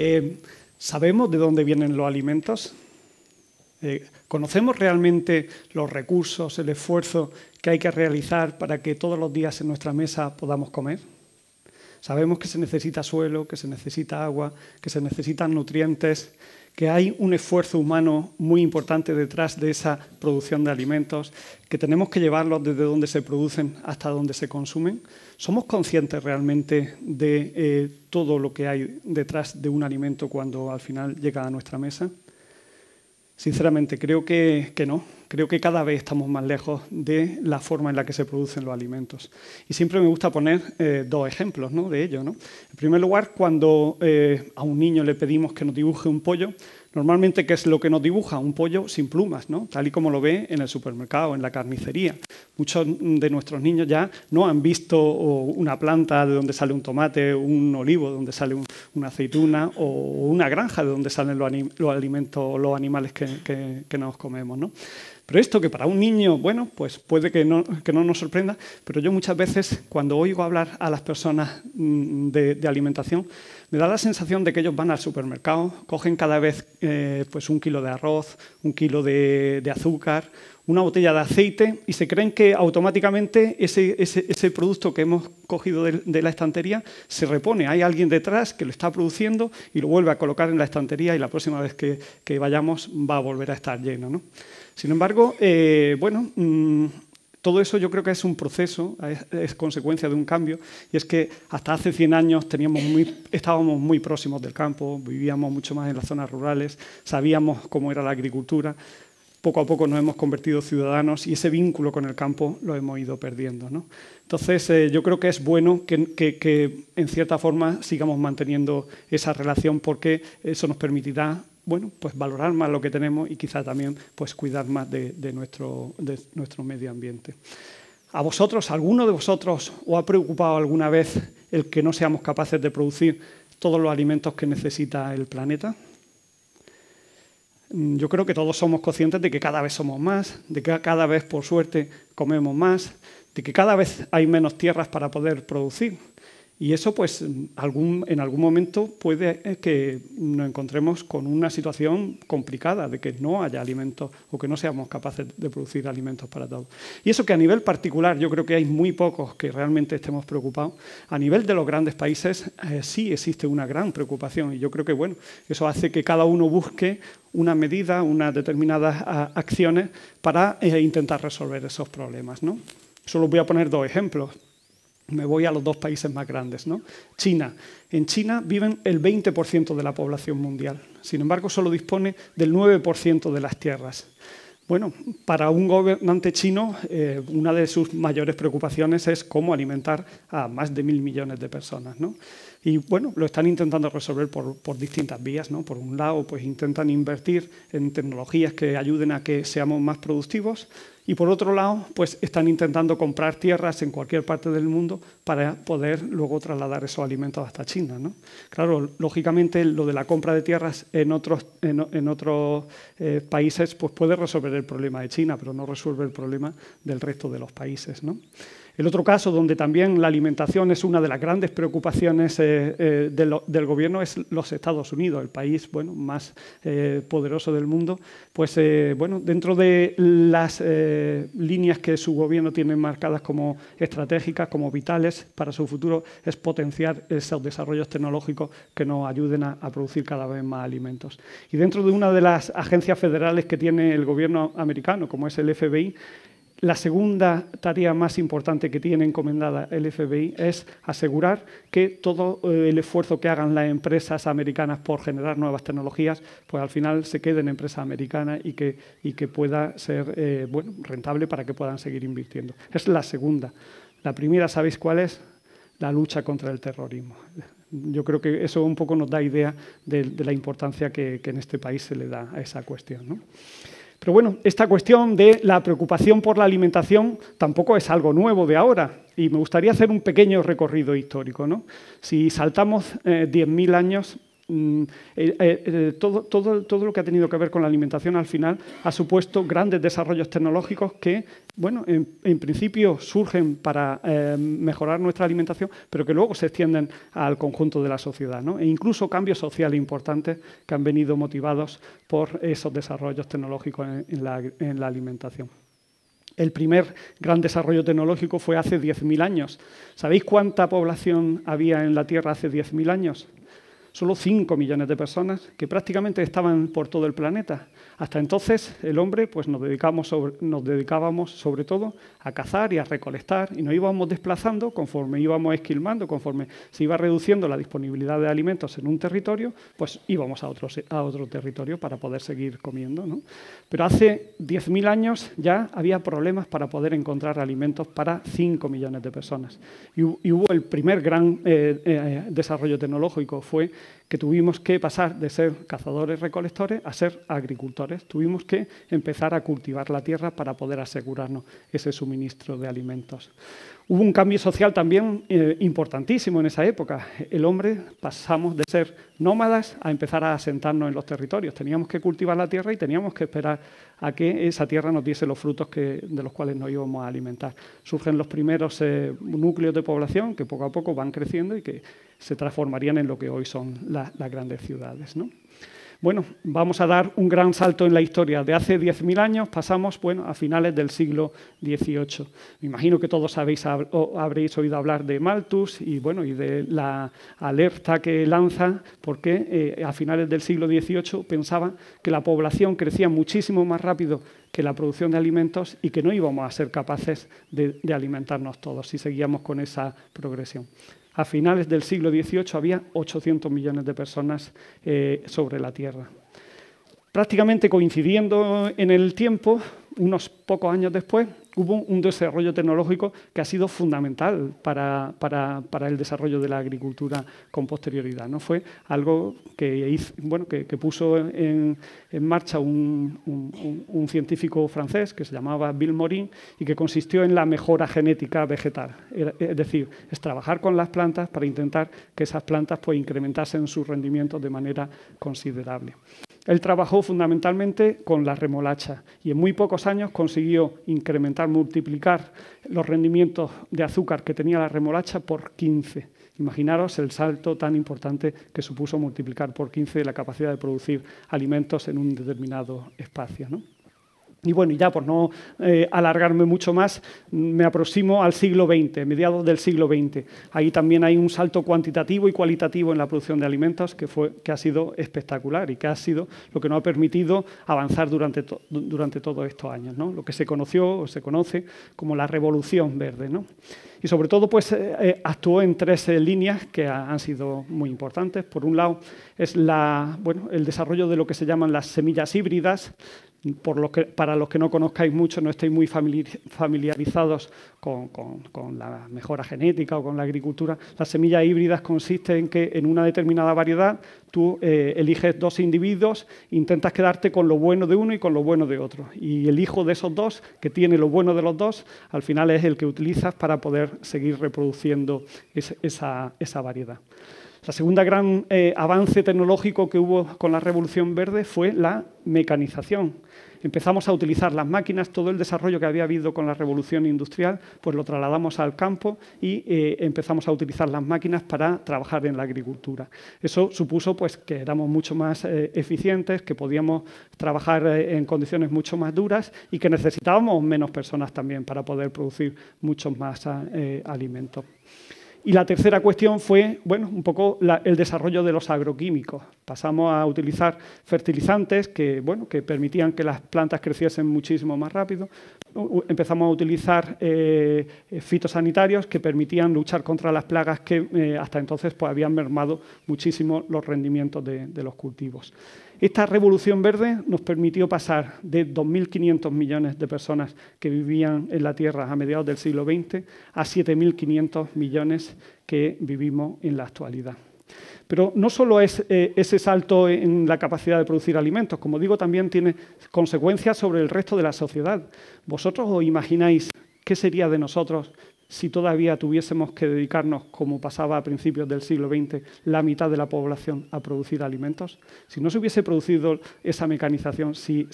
Eh, ¿Sabemos de dónde vienen los alimentos? Eh, ¿Conocemos realmente los recursos, el esfuerzo que hay que realizar para que todos los días en nuestra mesa podamos comer? Sabemos que se necesita suelo, que se necesita agua, que se necesitan nutrientes, que hay un esfuerzo humano muy importante detrás de esa producción de alimentos, que tenemos que llevarlos desde donde se producen hasta donde se consumen. ¿Somos conscientes realmente de eh, todo lo que hay detrás de un alimento cuando al final llega a nuestra mesa? Sinceramente, creo que, no. Creo que cada vez estamos más lejos de la forma en la que se producen los alimentos. Y siempre me gusta poner eh, dos ejemplos ¿no? de ello. En primer lugar, cuando eh, a un niño le pedimos que nos dibuje un pollo, Normalmente, ¿qué es lo que nos dibuja? Un pollo sin plumas, Tal y como lo ve en el supermercado, en la carnicería. Muchos de nuestros niños ya no han visto una planta de donde sale un tomate, un olivo de donde sale una aceituna o una granja de donde salen los, alimentos, los animales que, nos comemos, Pero esto que para un niño, bueno, pues puede que no, nos sorprenda, pero yo muchas veces cuando oigo hablar a las personas mm, de alimentación, me da la sensación de que ellos van al supermercado, cogen cada vez eh, pues un kilo de arroz, un kilo de, azúcar, una botella de aceite y se creen que automáticamente ese, ese, ese producto que hemos cogido de, la estantería se repone. Hay alguien detrás que lo está produciendo y lo vuelve a colocar en la estantería y la próxima vez que, vayamos va a volver a estar lleno. ¿no? Sin embargo, eh, bueno... Mm, todo eso yo creo que es un proceso, es, consecuencia de un cambio, y es que hasta hace 100 años teníamos muy, estábamos muy próximos del campo, vivíamos mucho más en las zonas rurales, sabíamos cómo era la agricultura, poco a poco nos hemos convertido ciudadanos y ese vínculo con el campo lo hemos ido perdiendo. ¿no? Entonces, eh, yo creo que es bueno que, que, en cierta forma sigamos manteniendo esa relación porque eso nos permitirá bueno, pues valorar más lo que tenemos y quizá también pues cuidar más de, nuestro, de nuestro medio ambiente. ¿A vosotros, alguno de vosotros, os ha preocupado alguna vez el que no seamos capaces de producir todos los alimentos que necesita el planeta? Mm, yo creo que todos somos conscientes de que cada vez somos más, de que cada vez, por suerte, comemos más, de que cada vez hay menos tierras para poder producir. Y eso, pues, algún, en algún momento puede eh, que nos encontremos con una situación complicada de que no haya alimentos o que no seamos capaces de producir alimentos para todos. Y eso que a nivel particular yo creo que hay muy pocos que realmente estemos preocupados. A nivel de los grandes países eh, sí existe una gran preocupación y yo creo que, bueno, eso hace que cada uno busque una medida, unas determinadas acciones para eh, intentar resolver esos problemas, ¿no? Solo voy a poner dos ejemplos me voy a los dos países más grandes, ¿no? China. En China viven el 20% de la población mundial. Sin embargo, solo dispone del 9% de las tierras. Bueno, para un gobernante chino, eh, una de sus mayores preocupaciones es cómo alimentar a más de mil millones de personas. ¿no? Y bueno, lo están intentando resolver por, distintas vías. Por un lado, pues intentan invertir en tecnologías que ayuden a que seamos más productivos. Y por otro lado, pues están intentando comprar tierras en cualquier parte del mundo para poder luego trasladar esos alimentos hasta China. ¿no? Claro, lógicamente lo de la compra de tierras en otros, en, eh, países pues puede resolver el problema de China, pero no resuelve el problema del resto de los países. ¿no? El otro caso donde también la alimentación es una de las grandes preocupaciones eh, eh, del gobierno es los Estados Unidos, el país bueno, más eh, poderoso del mundo. Pues bueno, dentro de las líneas que su gobierno tiene marcadas como estratégicas, como vitales para su futuro, es potenciar esos desarrollos tecnológicos que nos ayuden a producir cada vez más alimentos. Y dentro de una de las agencias federales que tiene el gobierno americano, como es el FBI, la segunda tarea más importante que tiene encomendada el FBI es asegurar que todo eh, el esfuerzo que hagan las empresas americanas por generar nuevas tecnologías, pues al final se quede en empresa americana y que, que pueda ser eh, rentable para que puedan seguir invirtiendo. Es la segunda. La primera, ¿sabéis cuál es? La lucha contra el terrorismo. Yo creo que eso un poco nos da idea de, la importancia que, que, en este país se le da a esa cuestión. ¿no? Pero bueno, esta cuestión de la preocupación por la alimentación tampoco es algo nuevo de ahora y me gustaría hacer un pequeño recorrido histórico. Si saltamos 10.000 eh, años, Mm, eh, eh, eh, todo, lo que ha tenido que ver con la alimentación al final ha supuesto grandes desarrollos tecnológicos que, bueno, en, principio surgen para mejorar nuestra alimentación, pero que luego se extienden al conjunto de la sociedad, E incluso cambios sociales importantes que han venido motivados por esos desarrollos tecnológicos en, la, en la alimentación. El primer gran desarrollo tecnológico fue hace 10.000 años. ¿Sabéis cuánta población había en la Tierra hace 10.000 años? Solo 5 millones de personas que prácticamente estaban por todo el planeta. Hasta entonces el hombre pues, nos, dedicamos nos dedicábamos sobre todo a cazar y a recolectar y nos íbamos desplazando conforme íbamos esquilmando, conforme se iba reduciendo la disponibilidad de alimentos en un territorio, pues íbamos a otro, a otro territorio para poder seguir comiendo. Pero hace 10.000 años ya había problemas para poder encontrar alimentos para 5 millones de personas. Y, hubo el primer gran eh, eh, desarrollo tecnológico, fue que tuvimos que pasar de ser cazadores-recolectores a ser agricultores. Tuvimos que empezar a cultivar la tierra para poder asegurarnos ese suministro de alimentos. Hubo un cambio social también eh, importantísimo en esa época. El hombre pasamos de ser nómadas a empezar a asentarnos en los territorios. Teníamos que cultivar la tierra y teníamos que esperar a que esa tierra nos diese los frutos de los cuales nos íbamos a alimentar. Surgen los primeros eh, núcleos de población que poco a poco van creciendo y que se transformarían en lo que hoy son las grandes ciudades. Bueno, vamos a dar un gran salto en la historia. De hace 10.000 años pasamos bueno, a finales del siglo XVIII. Me imagino que todos habéis, habréis oído hablar de Malthus y, bueno, y de la alerta que lanza porque eh, a finales del siglo XVIII pensaba que la población crecía muchísimo más rápido que la producción de alimentos y que no íbamos a ser capaces de alimentarnos todos si seguíamos con esa progresión a finales del siglo XVIII había 800 millones de personas eh, sobre la Tierra. Prácticamente coincidiendo en el tiempo, unos pocos años después, hubo un desarrollo tecnológico que ha sido fundamental para, el desarrollo de la agricultura con posterioridad. ¿no? Fue algo que, que, puso en, marcha un, científico francés que se llamaba Bill Morin y que consistió en la mejora genética vegetal. Es decir, es trabajar con las plantas para intentar que esas plantas pues, incrementasen sus rendimientos de manera considerable. Él trabajó fundamentalmente con la remolacha y en muy pocos años consiguió incrementar, multiplicar los rendimientos de azúcar que tenía la remolacha por 15. Imaginaros el salto tan importante que supuso multiplicar por 15 la capacidad de producir alimentos en un determinado espacio. ¿no? Y bueno, ya por no eh, alargarme mucho más, me aproximo al siglo XX, mediados del siglo XX. Ahí también hay un salto cuantitativo y cualitativo en la producción de alimentos que, fue, que ha sido espectacular y que ha sido lo que nos ha permitido avanzar durante, durante todos estos años, ¿no? lo que se conoció o se conoce como la revolución verde. Y sobre todo pues, eh, eh, actuó en tres líneas que han sido muy importantes. Por un lado es la, bueno, el desarrollo de lo que se llaman las semillas híbridas, para los que no conozcáis mucho, no estéis muy familiarizados con, la mejora genética o con la agricultura, las semillas híbridas consisten en que en una determinada variedad tú eh, eliges dos individuos, intentas quedarte con lo bueno de uno y con lo bueno de otro. Y el hijo de esos dos, que tiene lo bueno de los dos, al final es el que utilizas para poder seguir reproduciendo esa variedad. La segunda gran eh, avance tecnológico que hubo con la Revolución Verde fue la mecanización. Empezamos a utilizar las máquinas, todo el desarrollo que había habido con la Revolución Industrial, pues lo trasladamos al campo y eh, empezamos a utilizar las máquinas para trabajar en la agricultura. Eso supuso pues, que éramos mucho más eh, eficientes, que podíamos trabajar en condiciones mucho más duras y que necesitábamos menos personas también para poder producir muchos más alimentos. Y la tercera cuestión fue, bueno, un poco el desarrollo de los agroquímicos. Pasamos a utilizar fertilizantes que, permitían que las plantas creciesen muchísimo más rápido. Empezamos a utilizar eh, eh, fitosanitarios que permitían luchar contra las plagas que eh, hasta entonces pues, habían mermado muchísimo los rendimientos de los cultivos. Esta revolución verde nos permitió pasar de 2.500 millones de personas que vivían en la Tierra a mediados del siglo XX a 7.500 millones que vivimos en la actualidad. Pero no solo es eh, ese salto en la capacidad de producir alimentos, como digo, también tiene consecuencias sobre el resto de la sociedad. ¿Vosotros os imagináis qué sería de nosotros si todavía tuviésemos que dedicarnos, como pasaba a principios del siglo XX, la mitad de la población a producir alimentos? Si no se hubiese producido esa mecanización, si,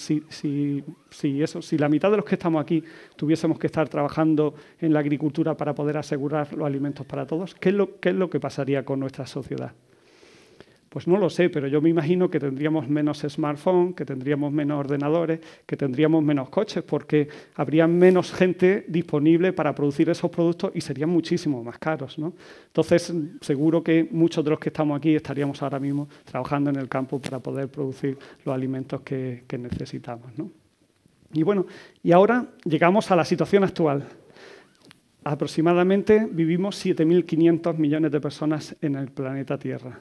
eso, si la mitad de los que estamos aquí tuviésemos que estar trabajando en la agricultura para poder asegurar los alimentos para todos, qué es lo que pasaría con nuestra sociedad? Pues no lo sé, pero yo me imagino que tendríamos menos smartphones, que tendríamos menos ordenadores, que tendríamos menos coches, porque habría menos gente disponible para producir esos productos y serían muchísimo más caros. ¿no? Entonces, seguro que muchos de los que estamos aquí estaríamos ahora mismo trabajando en el campo para poder producir los alimentos que, necesitamos. ¿no? Y bueno, y ahora llegamos a la situación actual. Aproximadamente vivimos 7.500 millones de personas en el planeta Tierra.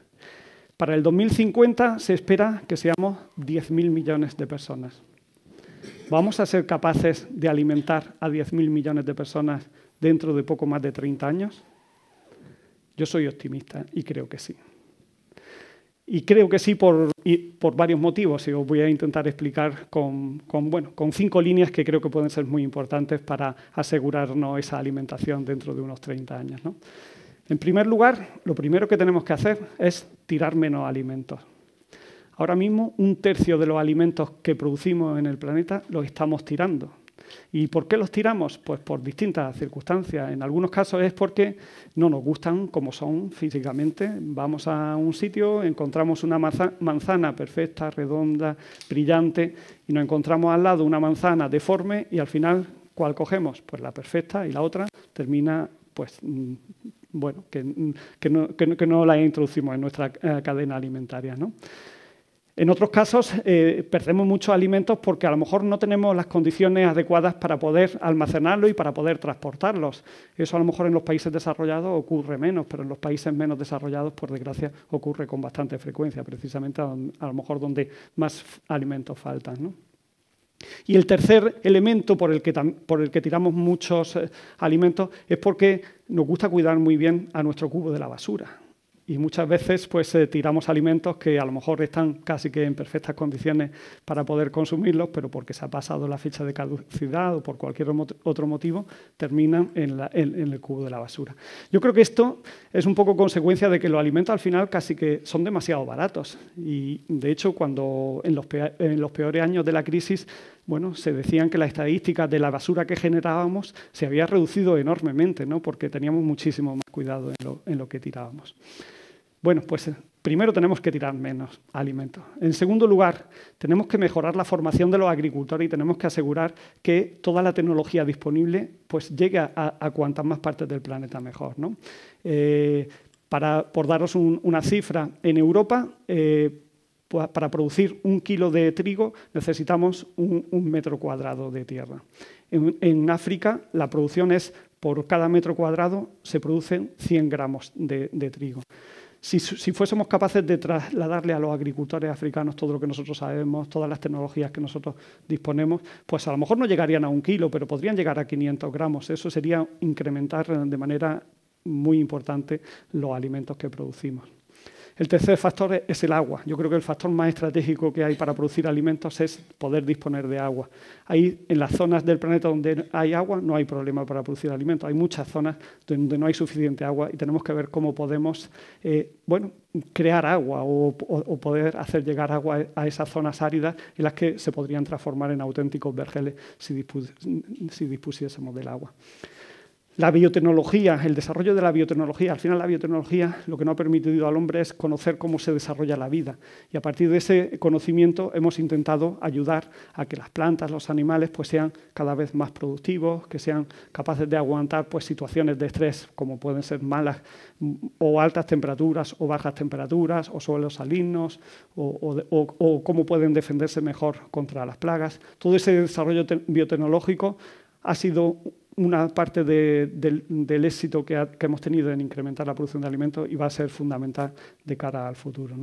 Para el 2050 se espera que seamos 10.000 millones de personas. ¿Vamos a ser capaces de alimentar a 10.000 millones de personas dentro de poco más de 30 años? Yo soy optimista y creo que sí. Y creo que sí por, varios motivos, y os voy a intentar explicar con, bueno, con cinco líneas que creo que pueden ser muy importantes para asegurarnos esa alimentación dentro de unos 30 años. ¿no? En primer lugar, lo primero que tenemos que hacer es tirar menos alimentos. Ahora mismo, un tercio de los alimentos que producimos en el planeta los estamos tirando. ¿Y por qué los tiramos? Pues por distintas circunstancias. En algunos casos es porque no nos gustan como son físicamente. Vamos a un sitio, encontramos una manzana perfecta, redonda, brillante, y nos encontramos al lado una manzana deforme y al final, ¿cuál cogemos? Pues la perfecta y la otra termina pues mm, bueno, que, no, la introducimos en nuestra eh, cadena alimentaria. ¿no? En otros casos eh, perdemos muchos alimentos porque a lo mejor no tenemos las condiciones adecuadas para poder almacenarlos y para poder transportarlos. Eso a lo mejor en los países desarrollados ocurre menos, pero en los países menos desarrollados, por desgracia, ocurre con bastante frecuencia, precisamente a, lo mejor donde más alimentos faltan. ¿no? Y el tercer elemento por el que, por el que tiramos muchos eh, alimentos es porque nos gusta cuidar muy bien a nuestro cubo de la basura y muchas veces pues eh, tiramos alimentos que a lo mejor están casi que en perfectas condiciones para poder consumirlos, pero porque se ha pasado la fecha de caducidad o por cualquier otro motivo, terminan en, el cubo de la basura. Yo creo que esto es un poco consecuencia de que los alimentos al final casi que son demasiado baratos y de hecho cuando en los, en los peores años de la crisis bueno, se decían que la estadística de la basura que generábamos se había reducido enormemente, ¿no? porque teníamos muchísimo más cuidado en lo, que tirábamos. Bueno, pues eh, primero tenemos que tirar menos alimentos. En segundo lugar, tenemos que mejorar la formación de los agricultores y tenemos que asegurar que toda la tecnología disponible pues, llegue a, cuantas más partes del planeta mejor. ¿no? Eh, para, por daros una cifra, en Europa eh, para producir un kilo de trigo necesitamos un, metro cuadrado de tierra. En, África la producción es, por cada metro cuadrado se producen 100 gramos de, trigo. si, fuésemos capaces de trasladarle a los agricultores africanos todo lo que nosotros sabemos, todas las tecnologías que nosotros disponemos, pues a lo mejor no llegarían a un kilo, pero podrían llegar a 500 gramos. Eso sería incrementar de manera muy importante los alimentos que producimos. El tercer factor es el agua. Yo creo que el factor más estratégico que hay para producir alimentos es poder disponer de agua. Ahí, en las zonas del planeta donde hay agua, no hay problema para producir alimentos. Hay muchas zonas donde no hay suficiente agua y tenemos que ver cómo podemos eh, bueno, crear agua o, poder hacer llegar agua a esas zonas áridas en las que se podrían transformar en auténticos vergeles si dispusiésemos del agua. La biotecnología, el desarrollo de la biotecnología, al final la biotecnología lo que no ha permitido al hombre es conocer cómo se desarrolla la vida y a partir de ese conocimiento hemos intentado ayudar a que las plantas, los animales pues sean cada vez más productivos, que sean capaces de aguantar pues situaciones de estrés como pueden ser malas o altas temperaturas o bajas temperaturas o suelos salinos o cómo pueden defenderse mejor contra las plagas. Todo ese desarrollo biotecnológico ha sido una parte del éxito que, hemos tenido en incrementar la producción de alimentos y va a ser fundamental de cara al futuro.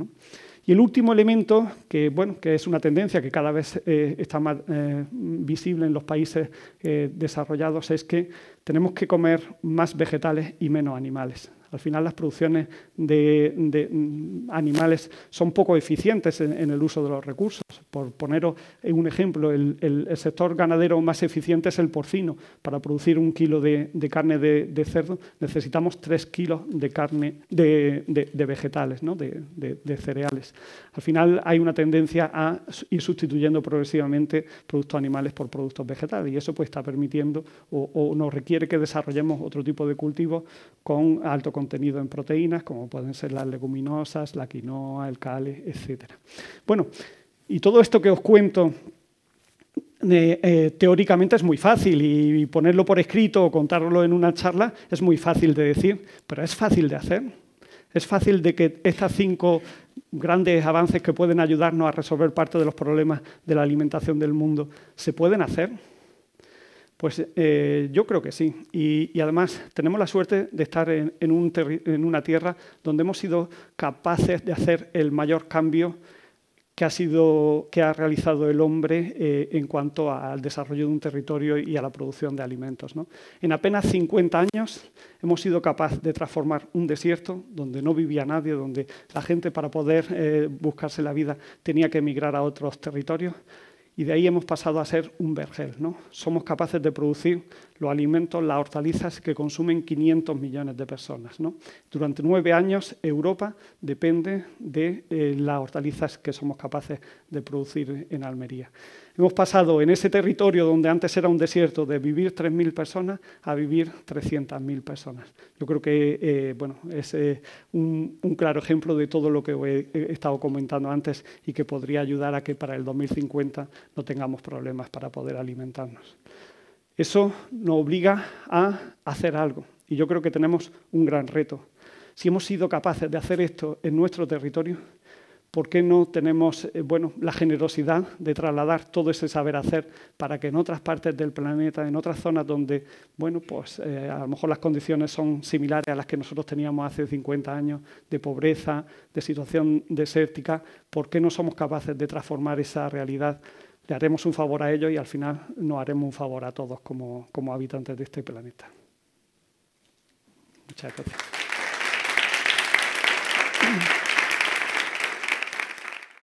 Y el último elemento, que, bueno, que es una tendencia que cada vez eh, está más eh, visible en los países eh, desarrollados, es que tenemos que comer más vegetales y menos animales. Al final las producciones de, mm, animales son poco eficientes en, el uso de los recursos. Por poneros un ejemplo, el, sector ganadero más eficiente es el porcino. Para producir un kilo de, carne de, cerdo necesitamos tres kilos de carne de, vegetales, de cereales. Al final hay una tendencia a ir sustituyendo progresivamente productos animales por productos vegetales y eso pues está permitiendo o, nos requiere que desarrollemos otro tipo de cultivos con alto contenido contenido en proteínas, como pueden ser las leguminosas, la quinoa, el cale, etcétera. Bueno, y todo esto que os cuento eh, eh, teóricamente es muy fácil y ponerlo por escrito o contarlo en una charla es muy fácil de decir, pero es fácil de hacer. Es fácil de que estas cinco grandes avances que pueden ayudarnos a resolver parte de los problemas de la alimentación del mundo se pueden hacer. Pues eh, yo creo que sí. Y, además tenemos la suerte de estar en, una tierra donde hemos sido capaces de hacer el mayor cambio que ha, sido, que ha realizado el hombre eh, en cuanto al desarrollo de un territorio y a la producción de alimentos. En apenas 50 años hemos sido capaces de transformar un desierto donde no vivía nadie, donde la gente para poder eh, buscarse la vida tenía que emigrar a otros territorios y de ahí hemos pasado a ser un vergel. ¿no? Somos capaces de producir los alimentos, las hortalizas que consumen 500 millones de personas. Durante nueve años, Europa depende de eh, las hortalizas que somos capaces de producir en Almería. Hemos pasado en ese territorio donde antes era un desierto de vivir 3.000 personas a vivir 300.000 personas. Yo creo que eh, bueno, es eh, un, claro ejemplo de todo lo que he, estado comentando antes y que podría ayudar a que para el 2050 no tengamos problemas para poder alimentarnos. Eso nos obliga a hacer algo. Y yo creo que tenemos un gran reto. Si hemos sido capaces de hacer esto en nuestro territorio, ¿por qué no tenemos eh, bueno, la generosidad de trasladar todo ese saber hacer para que en otras partes del planeta, en otras zonas donde pues, eh, a lo mejor las condiciones son similares a las que nosotros teníamos hace 50 años, de pobreza, de situación desértica, ¿por qué no somos capaces de transformar esa realidad le haremos un favor a ellos y al final nos haremos un favor a todos como, como habitantes de este planeta. Muchas gracias.